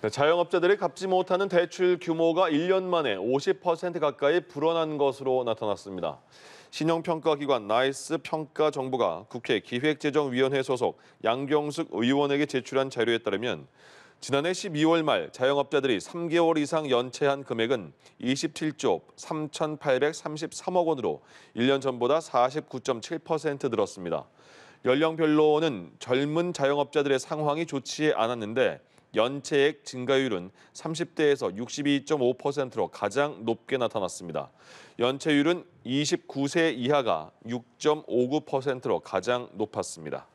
네, 자영업자들이 갚지 못하는 대출 규모가 1년 만에 50% 가까이 불어난 것으로 나타났습니다. 신용평가기관 나이스 평가 정부가 국회 기획재정위원회 소속 양경숙 의원에게 제출한 자료에 따르면 지난해 12월 말 자영업자들이 3개월 이상 연체한 금액은 27조 3,833억 원으로 1년 전보다 49.7% 늘었습니다. 연령별로는 젊은 자영업자들의 상황이 좋지 않았는데 연체액 증가율은 30대에서 62.5%로 가장 높게 나타났습니다. 연체율은 29세 이하가 6.59%로 가장 높았습니다.